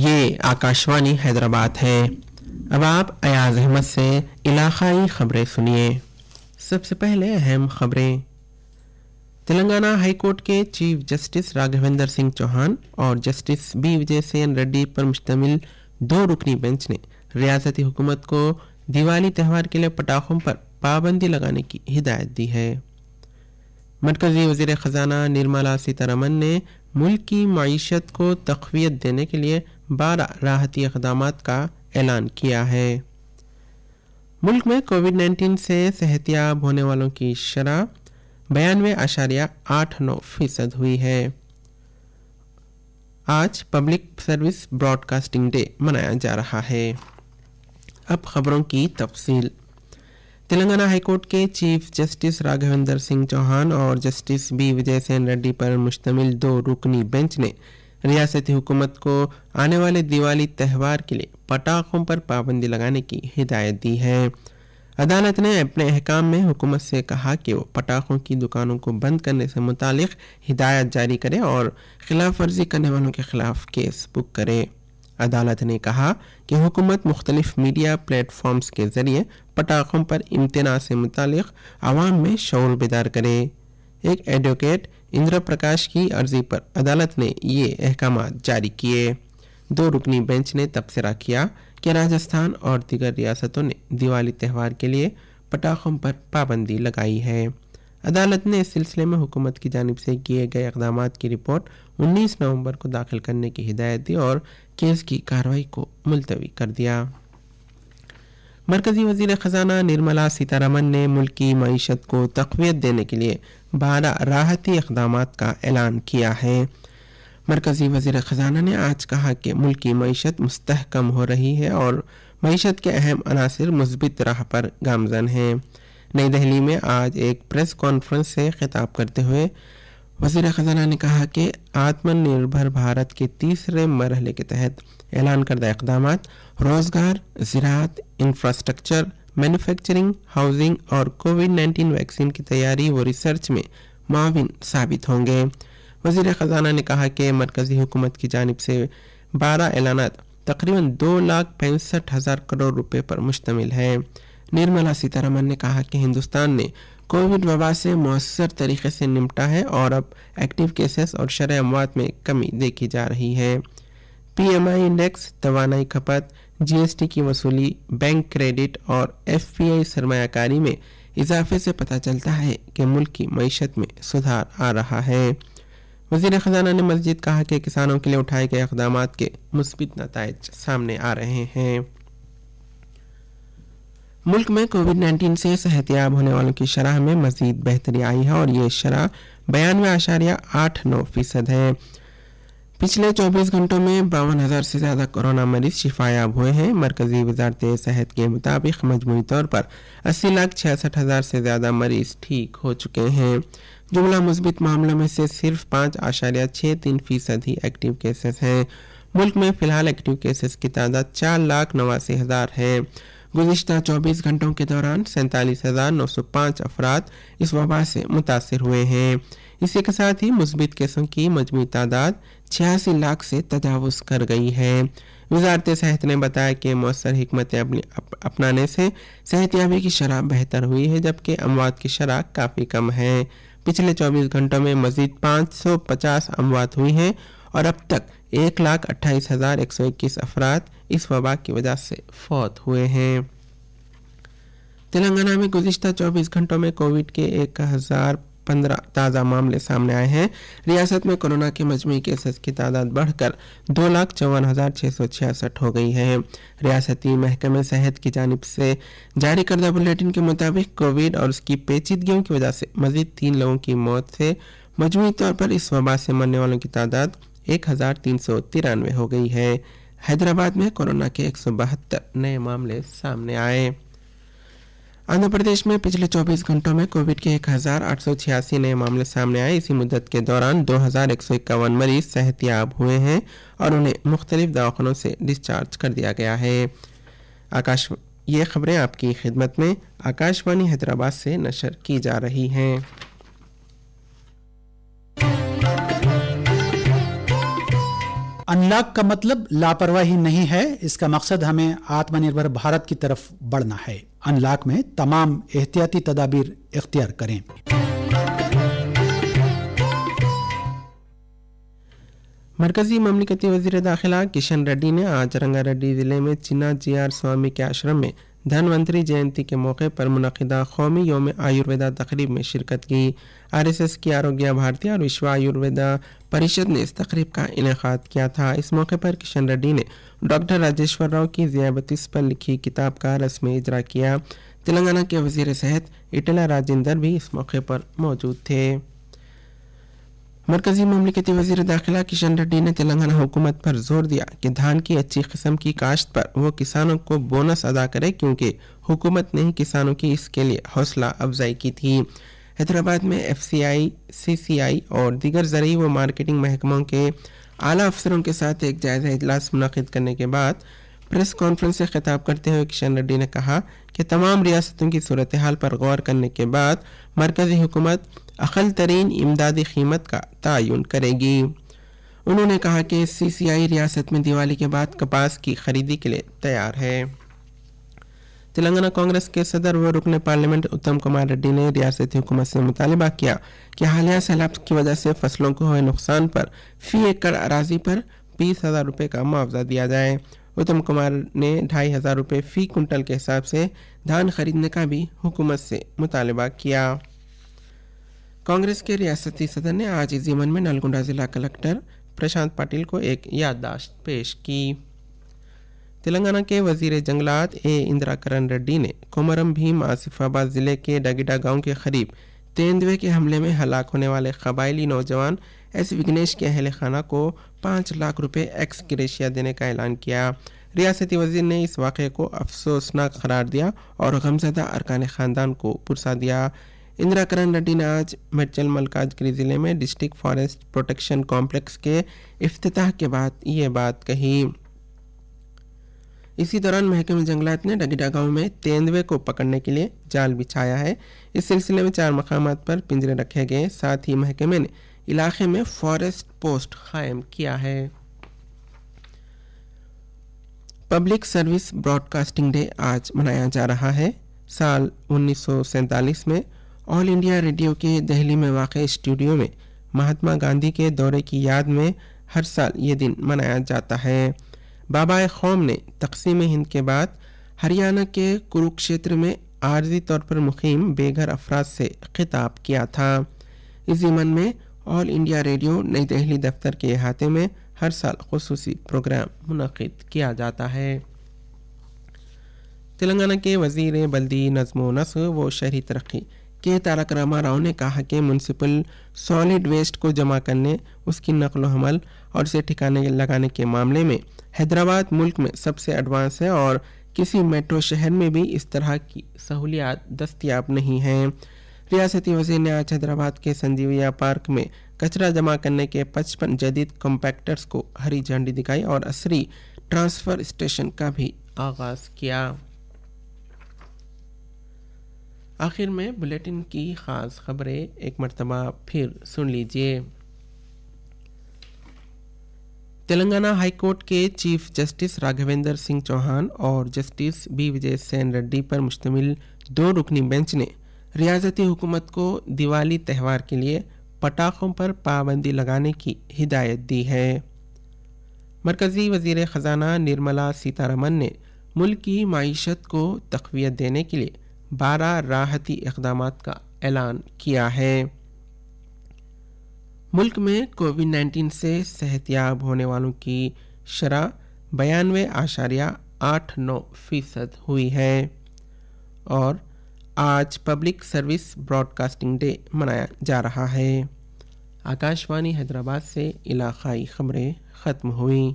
ये आकाशवाणी हैदराबाद है अब आप अयाज अहमद से इलाकाई खबरें सुनिए सबसे पहले अहम खबरें तेलंगाना हाईकोर्ट के चीफ जस्टिस राघवेंद्र सिंह चौहान और जस्टिस बी विजय सेन रेड्डी पर मुश्तमिल दो रुकनी बेंच ने रियासती हुकूमत को दिवाली त्यौहार के लिए पटाखों पर पाबंदी लगाने की हिदायत दी है मरकजी वजीर ख़जाना निर्मला सीतारमन ने मुल्क की मीशत को तकवीत देने के लिए बारह राहती इकदाम का ऐलान किया है मुल्क में कोविड 19 से सेहतियाब होने वालों की शरह बयानवे आशारिया आठ नौ फीसद हुई है आज पब्लिक सर्विस ब्रॉडकास्टिंग डे मनाया जा रहा है अब खबरों की तफसील तेलंगाना हाईकोर्ट के चीफ जस्टिस राघवेंद्र सिंह चौहान और जस्टिस बी विजय सेन रेड्डी पर मुश्तमिल दो रुकनी बेंच ने रियासती हुकूमत को आने वाले दिवाली त्यौहार के लिए पटाखों पर पाबंदी लगाने की हिदायत दी है अदालत ने अपने अहकाम में हुकूमत से कहा कि वो पटाखों की दुकानों को बंद करने से मुतालिक हिदायत जारी करे और खिलाफ वर्जी करने वालों के खिलाफ केस बुक करे अदालत ने कहा कि हुकूमत मुख्तलिफ मीडिया प्लेटफॉर्म्स के ज़रिए पटाखों पर इम्तना से मुतल आवाम में शौर बेदार करे एक एडवोकेट इंद्र प्रकाश की अर्जी पर अदालत ने ये अहकाम जारी किए दो रुकनी बेंच ने तबसरा किया कि राजस्थान और दीगर रियासतों ने दिवाली त्यौहार के लिए पटाखों पर पाबंदी लगाई है अदालत ने इस सिलसिले में हुकूमत की जानब से किए गए इकदाम की रिपोर्ट 19 नवंबर को दाखिल करने की हिदायत दी और केस की कार्रवाई को मुलतवी कर दिया मरकज़ी वजीर ख़जाना निर्मला सीतारमन ने मुल्क की मीशत को तकवीत देने के लिए बारह राहती इकदाम का ऐलान किया है मरकज़ी वजीर ख़जाना ने आज कहा कि मुल्क की मीशत मुस्तकम हो रही है और मीशत के अहम अनासर मस्बित राह पर गामजन हैं नई दिल्ली में आज एक प्रेस कॉन्फ्रेंस से खिताब करते हुए वजीर ख़जाना ने कहा कि आत्मनिर्भर भारत के तीसरे मरहले के तहत ऐलान करदा इकदाम रोज़गार ज़रात इंफ्रास्ट्रक्चर मैन्युफैक्चरिंग हाउसिंग और कोविड 19 वैक्सीन की तैयारी व रिसर्च में माविन साबित होंगे वजीर ख़जाना ने कहा कि मरकज़ी हुकूमत की जानब से बारह ऐलाना तकरीबन दो लाख पैंसठ हज़ार करोड़ रुपए पर मुश्तमिल है निर्मला सीतारमन ने कहा कि हिंदुस्तान ने कोविड वबा से मौसर तरीके से निपटा है और अब एक्टिव केसेस और शर अमवात में कमी देखी जा रही है पीएमआई इंडेक्स तोानाई खपत जीएसटी की वसूली बैंक क्रेडिट और एफपीआई सरमाकारी में इजाफे से पता चलता है कि मुल्क की मीशत में सुधार आ रहा है वजीर ख़जाना ने मस्जिद कहा कि किसानों के लिए उठाए गए इकदाम के मुस्बित नतज सामने आ रहे हैं मुल्क में कोविड 19 से सेहतियाब होने वालों की शराह में मजीद बेहतरी आई है और ये शराह बयानवे आशारिया आठ नौ फीसद है पिछले 24 घंटों में बावन हज़ार से ज़्यादा कोरोना मरीज शिफायाब हुए हैं मरकजी वजारत सेहत के मुताबिक मजमू तौर पर अस्सी लाख छियासठ हज़ार से ज़्यादा मरीज ठीक हो चुके हैं जुमला मुस्बित मामलों में से सिर्फ पाँच आशारिया छः तीन फीसद ही एक्टिव केसेस हैं मुल्क में फ़िलहाल एक्टिव केसेस की तादाद चार लाख नवासी हज़ार है गुजशत 24 घंटों के दौरान सैंतालीस हज़ार नौ सौ पाँच अफराद इस वबा से मुतासर हुए हैं इसी के साथ ही मुस्बित केसों की मजमू तादाद छियासी लाख से तजावज़ कर गई है वजारत सेहत ने बताया कि मौसर हमत अपनाने से सेहतियाबी की शराह बेहतर हुई है जबकि अमवात की शराह काफ़ी कम है पिछले 24 घंटों में मजीद 550 अमवात हुई हैं और अब तक एक लाख अट्ठाईस हज़ार एक सौ इक्कीस अफराद इस वबा की वजह से फौत हुए हैं तेलंगाना में गुजशत 24 घंटों में कोविड के एक हज़ार पंद्रह ताज़ा मामले सामने आए हैं रियासत में कोरोना के मजमू केसेस की तादाद बढ़कर दो लाख चौवन हज़ार छह सौ छियासठ हो गई है रियासती महकमे सेहत की जानब से जारी करदा बुलेटिन के मुताबिक कोविड और उसकी पेचीदगियों की वजह से मजीद तीन लोगों की मौत से मजमू तौर पर इस वबा से मरने वालों की तादाद एक हज़ार तीन सौ तिरानवे हो गई है हैदराबाद में कोरोना के एक सौ बहत्तर नए मामले सामने आए आंध्र प्रदेश में पिछले 24 घंटों में कोविड के एक नए मामले सामने आए इसी मुद्दत के दौरान दो मरीज सेहतियाब हुए हैं और उन्हें मुख्तलिफ दवाखानों से डिस्चार्ज कर दिया गया है आकाश ये खबरें आपकी खिदमत में आकाशवाणी हैदराबाद से नशर की जा रही हैं अनलॉक का मतलब लापरवाही नहीं है इसका मकसद हमें आत्मनिर्भर भारत की तरफ बढ़ना है अनलॉक में तमाम एहतियाती तदाबीर इख्तियार करें मरकजी ममलिकती वजीर दाखिला किशन रेड्डी ने आज रंगारेड्डी ज़िले में चिना जी आर स्वामी के आश्रम में धनवंतरी जयंती के मौके पर मुनदा कौमी योम आयुर्वेदा तकरीब में शिरकत की आरएसएस की आरोग्य भारतीय और विश्व आयुर्वेदा परिषद ने इस तकरीब का इनका किया था इस मौके पर किशन रेड्डी ने डॉक्टर राजेश्वर राव की जियाबतीस पर लिखी किताब का रस्म इजरा किया तेलंगाना के वजीर सेहत इटला राजेंद्र भी इस मौके पर मौजूद थे मरकजी ममलिकती वजीर दाखिला किशन रेड्डी ने तेलंगाना हुकूमत पर जोर दिया कि धान की अच्छी किस्म की काश्त पर वो किसानों को बोनस अदा करे क्योंकि हुकूमत ने किसानों की इसके लिए हौसला अफजाई की थी हैदराबाद में एफ सी आई सी सी आई और दीगर जरिए व मार्केटिंग महकमों के आला अफसरों के साथ एक जायजा अजलास मुनद करने के बाद प्रेस कॉन्फ्रेंस से खिताब करते हुए किशन रेड्डी ने कहा कि तमाम रियासतों की सूरत हाल पर गौर करने के बाद मरकजी हुकूमत अखल तरीन इमदादी कीमत का तयन करेगी उन्होंने कहा कि सी सी आई रियासत में दिवाली के बाद कपास की खरीदी के लिए तैयार है तेलंगाना कांग्रेस के सदर व रुकन पार्लियामेंट उत्तम कुमार रेड्डी ने रियासती हुकूमत से मुतालबा किया कि हालिया सैलाब की वजह से फसलों को हुए नुकसान पर फी एकड़ अराजी पर बीस हज़ार रुपये का मुआवजा दिया जाए उत्तम कुमार ने ढाई हज़ार रुपये फ़ी कुंटल के हिसाब से धान खरीदने का भी हुकूमत से मुतालबा किया कांग्रेस के रियासती सदन ने आज इस मन में नलगुंडा जिला कलेक्टर प्रशांत पाटिल को एक याददाश्त पेश की तेलंगाना के वजीर जंगलात ए इंदिरा करण रेड्डी ने कोमरम भीम आसिफाबाद ज़िले के डगिडा गांव के करीब तेंदुए के हमले में हलाक होने वाले कबायली नौजवान एस विग्नेश के अहल खाना को पाँच लाख रुपये एक्स ग्रेशिया देने का ऐलान किया रियासती वजीर ने इस वाक़े को अफसोसनाक करार दिया और गमजदा अरकान ख़ानदान को पुरसा दिया इंदिरा करण रेड्डी ने आज मिर्चल मलकाजगिरी ज़िले में डिस्ट्रिक्ट फॉरेस्ट प्रोटेक्शन कॉम्प्लेक्स के अफ्ताह के बाद ये बात कही इसी दौरान महकमे जंगलात ने डगीडा गांव में तेंदुए को पकड़ने के लिए जाल बिछाया है इस सिलसिले में चार मकाम पर पिंजरे रखे गए साथ ही महकमे ने इलाके में फॉरेस्ट पोस्ट कायम किया है पब्लिक सर्विस ब्रॉडकास्टिंग डे आज मनाया जा रहा है साल उन्नीस में ऑल इंडिया रेडियो के दिल्ली में वाक़ स्टूडियो में महात्मा गांधी के दौरे की याद में हर साल ये दिन मनाया जाता है बाबा कौम ने तकसीम हिंद के बाद हरियाणा के कुरुक्षेत्र में आर्जी तौर पर मुकीम बेघर अफराद से खिताब किया था इस ज़मन में ऑल इंडिया रेडियो नई दिल्ली दफ्तर के अहाते में हर साल खसूस प्रोग्राम मनद किया जाता है तेलंगाना के वजीर बल्दी नज़म नस्व व शहरी तरक्की के तारक रामा राव ने कहा कि म्यूनसिपल सॉलिड वेस्ट को जमा करने उसकी नकल हमल और उसे ठिकाने लगाने के मामले में हैदराबाद मुल्क में सबसे एडवांस है और किसी मेट्रो शहर में भी इस तरह की सहूलियात दस्तियाब नहीं हैं रियासती वजी ने आज हैदराबाद के संजीविया पार्क में कचरा जमा करने के 55 जदीद कॉम्पैक्टर्स को हरी झंडी दिखाई और असरी ट्रांसफ़र स्टेशन का भी आगाज़ किया आखिर में बुलेटिन की ख़ास खबरें एक मरतबा फिर सुन लीजिए तेलंगाना हाईकोर्ट के चीफ जस्टिस राघवेंद्र सिंह चौहान और जस्टिस बी विजय सेन रेड्डी पर मुश्तमिल दो रुकनी बेंच ने रियासती हुकूमत को दिवाली त्यौहार के लिए पटाखों पर पाबंदी लगाने की हिदायत दी है मरकज़ी वजीर ख़जाना निर्मला सीतारमन ने मुल्क की मीशत को तकवीत देने के लिए बारह राहती इकदाम का ऐलान किया है मुल्क में कोविड नाइन्टीन से सेहतियाब होने वालों की शरह बयानवे आशारिया आठ नौ फीसद हुई है और आज पब्लिक सर्विस ब्रॉडकास्टिंग डे मनाया जा रहा है आकाशवाणी हैदराबाद से इलाकई खबरें ख़त्म हुई